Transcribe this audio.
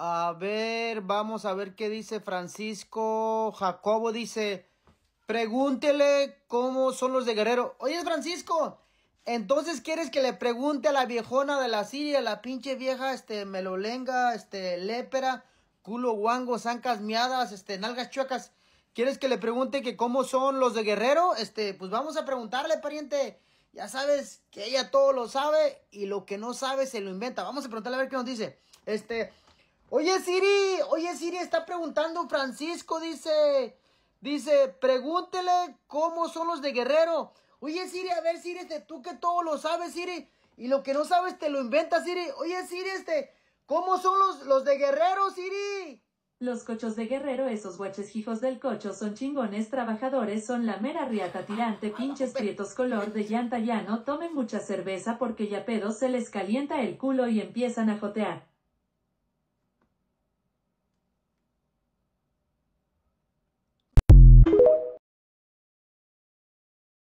A ver, vamos a ver qué dice Francisco. Jacobo dice, pregúntele cómo son los de Guerrero. Oye, Francisco, entonces quieres que le pregunte a la viejona de la Siria, la pinche vieja, este, melolenga, este, lépera, culo guango, zancas miadas, este, nalgas chuecas. ¿Quieres que le pregunte que cómo son los de Guerrero? Este, pues vamos a preguntarle, pariente. Ya sabes que ella todo lo sabe y lo que no sabe se lo inventa. Vamos a preguntarle a ver qué nos dice. Este, Oye Siri, oye Siri, está preguntando Francisco, dice, dice, pregúntele cómo son los de Guerrero. Oye Siri, a ver Siri, este, tú que todo lo sabes Siri, y lo que no sabes te lo inventas Siri. Oye Siri, este, ¿cómo son los, los de Guerrero Siri? Los cochos de Guerrero, esos guaches hijos del cocho, son chingones, trabajadores, son la mera riata tirante, ah, pinches prietos color de llanta llano, tomen mucha cerveza porque ya pedo, se les calienta el culo y empiezan a jotear.